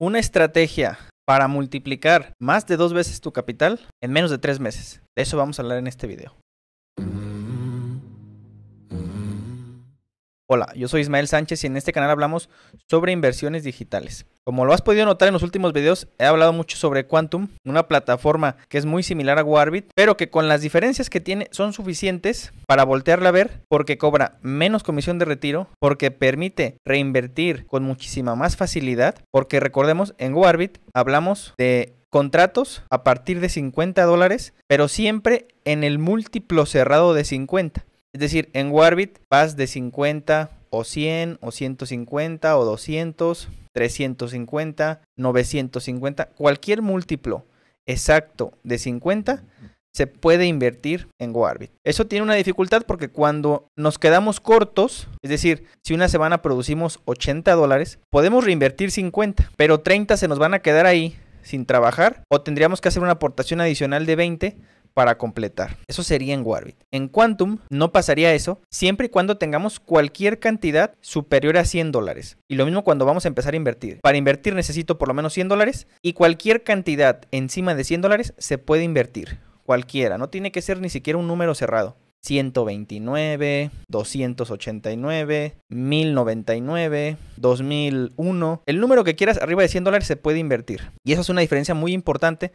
Una estrategia para multiplicar más de dos veces tu capital en menos de tres meses. De eso vamos a hablar en este video. Hola, yo soy Ismael Sánchez y en este canal hablamos sobre inversiones digitales. Como lo has podido notar en los últimos videos, he hablado mucho sobre Quantum, una plataforma que es muy similar a Warbit, pero que con las diferencias que tiene son suficientes para voltearla a ver porque cobra menos comisión de retiro, porque permite reinvertir con muchísima más facilidad, porque recordemos, en Warbit hablamos de contratos a partir de 50 dólares, pero siempre en el múltiplo cerrado de 50. Es decir, en Warbit vas de 50 o 100 o 150 o 200, 350, 950, cualquier múltiplo exacto de 50 se puede invertir en Warbit. Eso tiene una dificultad porque cuando nos quedamos cortos, es decir, si una semana producimos 80 dólares, podemos reinvertir 50, pero 30 se nos van a quedar ahí sin trabajar o tendríamos que hacer una aportación adicional de 20 para completar. Eso sería en Warbit. En Quantum no pasaría eso siempre y cuando tengamos cualquier cantidad superior a 100 dólares. Y lo mismo cuando vamos a empezar a invertir. Para invertir necesito por lo menos 100 dólares y cualquier cantidad encima de 100 dólares se puede invertir. Cualquiera. No tiene que ser ni siquiera un número cerrado. 129, 289, 1099, 2001. El número que quieras arriba de 100 dólares se puede invertir. Y eso es una diferencia muy importante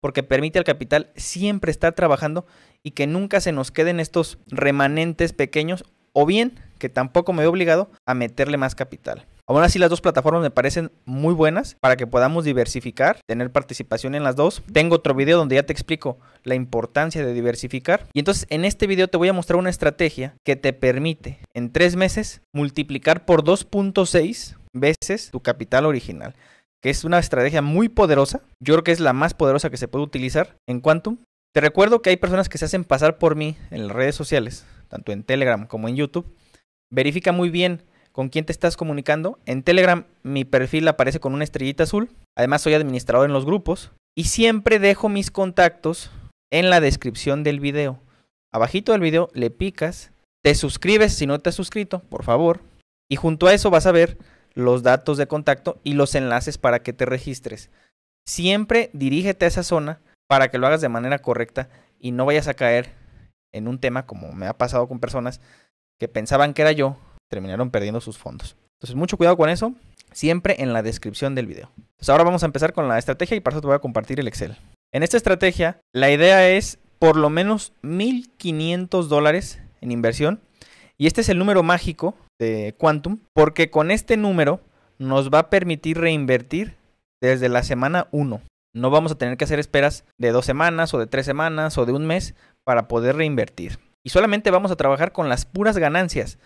porque permite al capital siempre estar trabajando y que nunca se nos queden estos remanentes pequeños o bien que tampoco me he obligado a meterle más capital. Aún así las dos plataformas me parecen muy buenas para que podamos diversificar, tener participación en las dos. Tengo otro video donde ya te explico la importancia de diversificar. Y entonces en este video te voy a mostrar una estrategia que te permite en tres meses multiplicar por 2.6 veces tu capital original que es una estrategia muy poderosa. Yo creo que es la más poderosa que se puede utilizar en Quantum. Te recuerdo que hay personas que se hacen pasar por mí en las redes sociales, tanto en Telegram como en YouTube. Verifica muy bien con quién te estás comunicando. En Telegram mi perfil aparece con una estrellita azul. Además soy administrador en los grupos. Y siempre dejo mis contactos en la descripción del video. Abajito del video le picas, te suscribes si no te has suscrito, por favor. Y junto a eso vas a ver los datos de contacto y los enlaces para que te registres. Siempre dirígete a esa zona para que lo hagas de manera correcta y no vayas a caer en un tema como me ha pasado con personas que pensaban que era yo, terminaron perdiendo sus fondos. Entonces, mucho cuidado con eso, siempre en la descripción del video. Entonces, ahora vamos a empezar con la estrategia y para eso te voy a compartir el Excel. En esta estrategia, la idea es por lo menos 1.500 dólares en inversión y este es el número mágico de Quantum, porque con este número nos va a permitir reinvertir desde la semana 1. No vamos a tener que hacer esperas de dos semanas o de tres semanas o de un mes para poder reinvertir. Y solamente vamos a trabajar con las puras ganancias.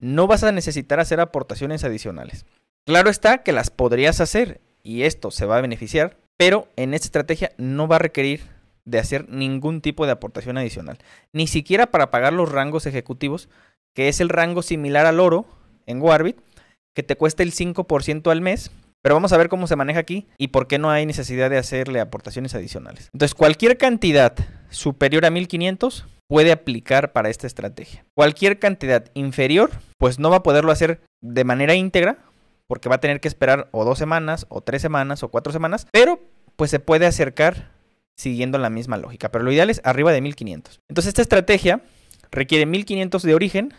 No vas a necesitar hacer aportaciones adicionales. Claro está que las podrías hacer y esto se va a beneficiar, pero en esta estrategia no va a requerir de hacer ningún tipo de aportación adicional, ni siquiera para pagar los rangos ejecutivos que es el rango similar al oro en Warbit, que te cuesta el 5% al mes. Pero vamos a ver cómo se maneja aquí y por qué no hay necesidad de hacerle aportaciones adicionales. Entonces, cualquier cantidad superior a 1500 puede aplicar para esta estrategia. Cualquier cantidad inferior, pues no va a poderlo hacer de manera íntegra, porque va a tener que esperar o dos semanas, o tres semanas, o cuatro semanas, pero pues se puede acercar siguiendo la misma lógica. Pero lo ideal es arriba de 1500. Entonces, esta estrategia requiere 1.500 de origen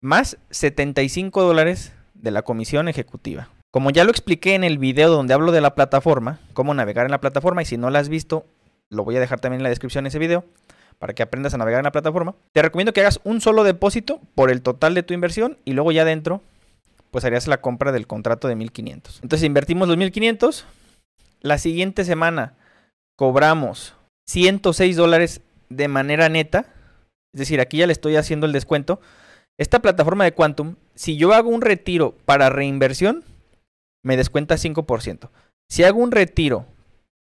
más 75 dólares de la comisión ejecutiva. Como ya lo expliqué en el video donde hablo de la plataforma, cómo navegar en la plataforma, y si no la has visto, lo voy a dejar también en la descripción de ese video para que aprendas a navegar en la plataforma. Te recomiendo que hagas un solo depósito por el total de tu inversión y luego ya dentro pues harías la compra del contrato de 1500. Entonces invertimos los 1500. La siguiente semana cobramos 106 dólares de manera neta es decir, aquí ya le estoy haciendo el descuento. Esta plataforma de Quantum, si yo hago un retiro para reinversión, me descuenta 5%. Si hago un retiro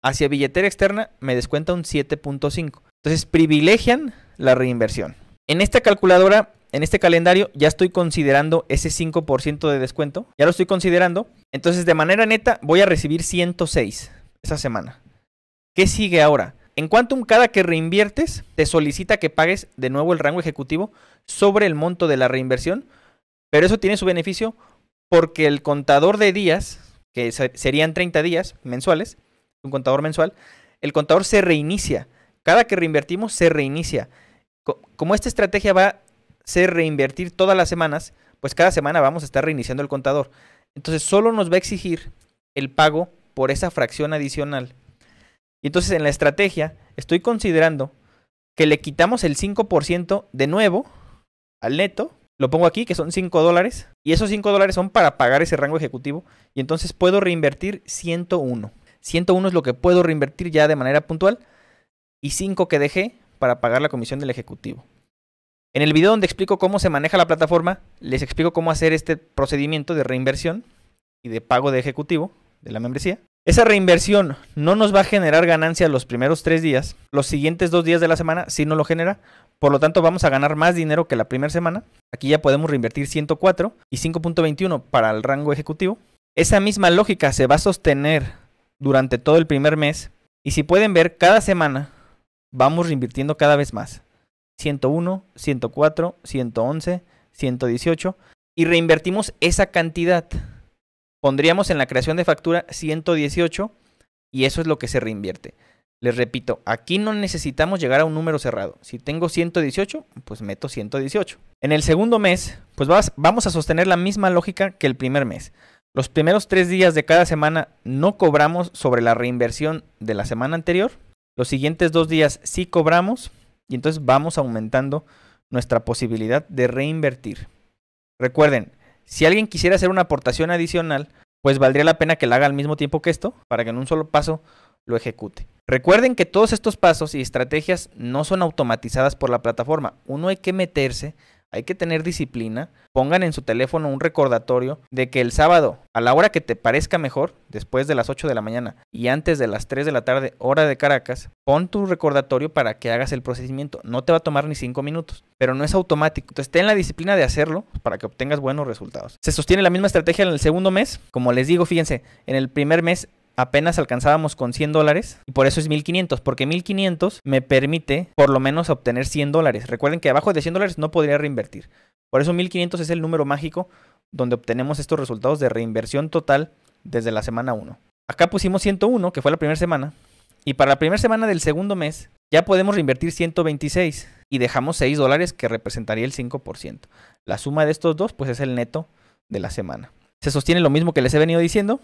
hacia billetera externa, me descuenta un 7.5. Entonces privilegian la reinversión. En esta calculadora, en este calendario, ya estoy considerando ese 5% de descuento. Ya lo estoy considerando. Entonces de manera neta voy a recibir 106 esa semana. ¿Qué sigue ahora? En Quantum, cada que reinviertes, te solicita que pagues de nuevo el rango ejecutivo sobre el monto de la reinversión, pero eso tiene su beneficio porque el contador de días, que serían 30 días mensuales, un contador mensual, el contador se reinicia. Cada que reinvertimos, se reinicia. Como esta estrategia va a ser reinvertir todas las semanas, pues cada semana vamos a estar reiniciando el contador. Entonces solo nos va a exigir el pago por esa fracción adicional y entonces en la estrategia estoy considerando que le quitamos el 5% de nuevo al neto. Lo pongo aquí, que son 5 dólares. Y esos 5 dólares son para pagar ese rango ejecutivo. Y entonces puedo reinvertir 101. 101 es lo que puedo reinvertir ya de manera puntual. Y 5 que dejé para pagar la comisión del ejecutivo. En el video donde explico cómo se maneja la plataforma, les explico cómo hacer este procedimiento de reinversión y de pago de ejecutivo de la membresía. Esa reinversión no nos va a generar ganancia los primeros tres días. Los siguientes dos días de la semana sí no lo genera. Por lo tanto, vamos a ganar más dinero que la primera semana. Aquí ya podemos reinvertir 104 y 5.21 para el rango ejecutivo. Esa misma lógica se va a sostener durante todo el primer mes. Y si pueden ver, cada semana vamos reinvirtiendo cada vez más. 101, 104, 111, 118. Y reinvertimos esa cantidad pondríamos en la creación de factura 118 y eso es lo que se reinvierte. Les repito, aquí no necesitamos llegar a un número cerrado. Si tengo 118, pues meto 118. En el segundo mes, pues vamos a sostener la misma lógica que el primer mes. Los primeros tres días de cada semana no cobramos sobre la reinversión de la semana anterior. Los siguientes dos días sí cobramos y entonces vamos aumentando nuestra posibilidad de reinvertir. Recuerden, si alguien quisiera hacer una aportación adicional, pues valdría la pena que la haga al mismo tiempo que esto, para que en un solo paso lo ejecute. Recuerden que todos estos pasos y estrategias no son automatizadas por la plataforma. Uno hay que meterse hay que tener disciplina. Pongan en su teléfono un recordatorio de que el sábado, a la hora que te parezca mejor, después de las 8 de la mañana y antes de las 3 de la tarde, hora de Caracas, pon tu recordatorio para que hagas el procedimiento. No te va a tomar ni 5 minutos, pero no es automático. Entonces, ten la disciplina de hacerlo para que obtengas buenos resultados. Se sostiene la misma estrategia en el segundo mes. Como les digo, fíjense, en el primer mes apenas alcanzábamos con 100 dólares y por eso es 1500, porque 1500 me permite por lo menos obtener 100 dólares. Recuerden que abajo de 100 dólares no podría reinvertir. Por eso 1500 es el número mágico donde obtenemos estos resultados de reinversión total desde la semana 1. Acá pusimos 101, que fue la primera semana, y para la primera semana del segundo mes ya podemos reinvertir 126 y dejamos 6 dólares que representaría el 5%. La suma de estos dos pues es el neto de la semana. Se sostiene lo mismo que les he venido diciendo,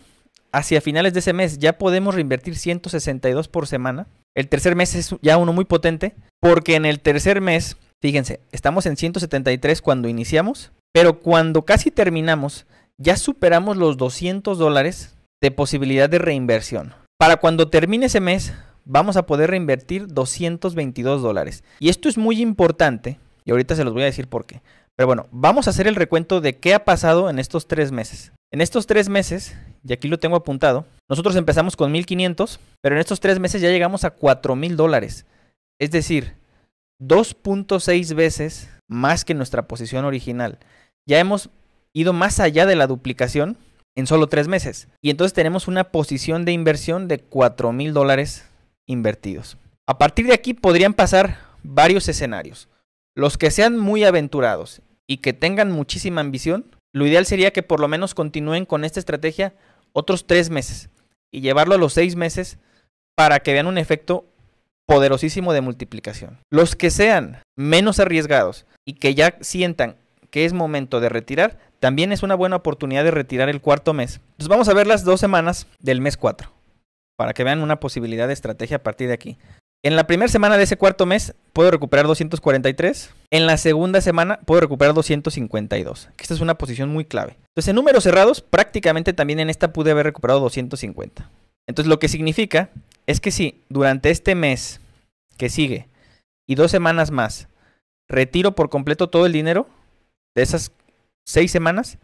hacia finales de ese mes ya podemos reinvertir 162 por semana. El tercer mes es ya uno muy potente, porque en el tercer mes, fíjense, estamos en 173 cuando iniciamos, pero cuando casi terminamos, ya superamos los 200 dólares de posibilidad de reinversión. Para cuando termine ese mes, vamos a poder reinvertir 222 dólares. Y esto es muy importante, y ahorita se los voy a decir por qué. Pero bueno, vamos a hacer el recuento de qué ha pasado en estos tres meses. En estos tres meses, y aquí lo tengo apuntado, nosotros empezamos con 1.500, pero en estos tres meses ya llegamos a 4.000 dólares. Es decir, 2.6 veces más que nuestra posición original. Ya hemos ido más allá de la duplicación en solo tres meses. Y entonces tenemos una posición de inversión de 4.000 dólares invertidos. A partir de aquí podrían pasar varios escenarios. Los que sean muy aventurados y que tengan muchísima ambición lo ideal sería que por lo menos continúen con esta estrategia otros tres meses y llevarlo a los seis meses para que vean un efecto poderosísimo de multiplicación. Los que sean menos arriesgados y que ya sientan que es momento de retirar, también es una buena oportunidad de retirar el cuarto mes. Entonces vamos a ver las dos semanas del mes cuatro para que vean una posibilidad de estrategia a partir de aquí. En la primera semana de ese cuarto mes puedo recuperar 243. En la segunda semana puedo recuperar 252. esta es una posición muy clave. Entonces, en números cerrados, prácticamente también en esta pude haber recuperado 250. Entonces, lo que significa es que si durante este mes que sigue y dos semanas más retiro por completo todo el dinero de esas seis semanas,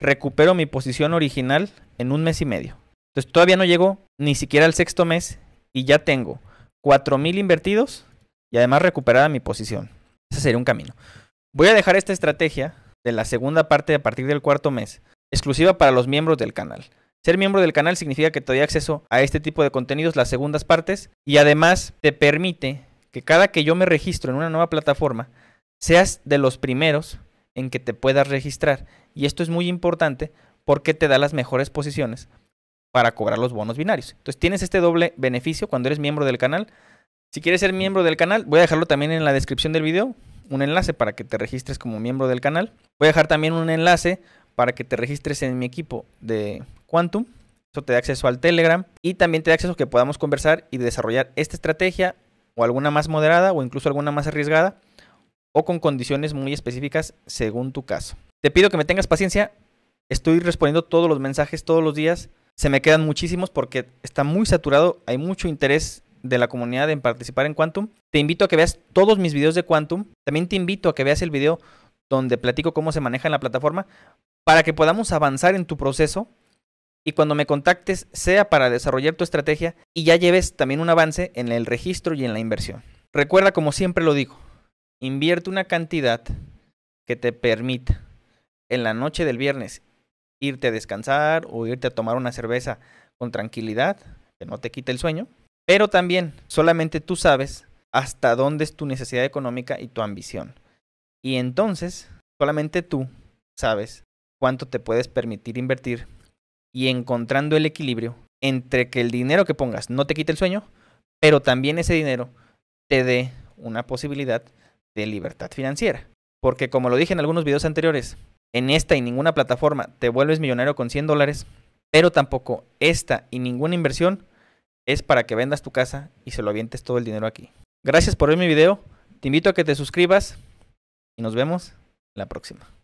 recupero mi posición original en un mes y medio. Entonces, todavía no llego ni siquiera al sexto mes y ya tengo 4000 invertidos y además recuperar mi posición. Ese sería un camino. Voy a dejar esta estrategia de la segunda parte a partir del cuarto mes, exclusiva para los miembros del canal. Ser miembro del canal significa que te doy acceso a este tipo de contenidos, las segundas partes, y además te permite que cada que yo me registro en una nueva plataforma, seas de los primeros en que te puedas registrar. Y esto es muy importante porque te da las mejores posiciones para cobrar los bonos binarios. Entonces tienes este doble beneficio cuando eres miembro del canal. Si quieres ser miembro del canal, voy a dejarlo también en la descripción del video, un enlace para que te registres como miembro del canal. Voy a dejar también un enlace para que te registres en mi equipo de Quantum. Eso te da acceso al Telegram y también te da acceso a que podamos conversar y desarrollar esta estrategia o alguna más moderada o incluso alguna más arriesgada o con condiciones muy específicas según tu caso. Te pido que me tengas paciencia. Estoy respondiendo todos los mensajes todos los días se me quedan muchísimos porque está muy saturado, hay mucho interés de la comunidad en participar en Quantum. Te invito a que veas todos mis videos de Quantum. También te invito a que veas el video donde platico cómo se maneja en la plataforma para que podamos avanzar en tu proceso y cuando me contactes sea para desarrollar tu estrategia y ya lleves también un avance en el registro y en la inversión. Recuerda, como siempre lo digo, invierte una cantidad que te permita en la noche del viernes irte a descansar o irte a tomar una cerveza con tranquilidad, que no te quite el sueño. Pero también solamente tú sabes hasta dónde es tu necesidad económica y tu ambición. Y entonces solamente tú sabes cuánto te puedes permitir invertir y encontrando el equilibrio entre que el dinero que pongas no te quite el sueño, pero también ese dinero te dé una posibilidad de libertad financiera. Porque como lo dije en algunos videos anteriores, en esta y ninguna plataforma te vuelves millonario con 100 dólares, pero tampoco esta y ninguna inversión es para que vendas tu casa y se lo avientes todo el dinero aquí. Gracias por ver mi video, te invito a que te suscribas y nos vemos la próxima.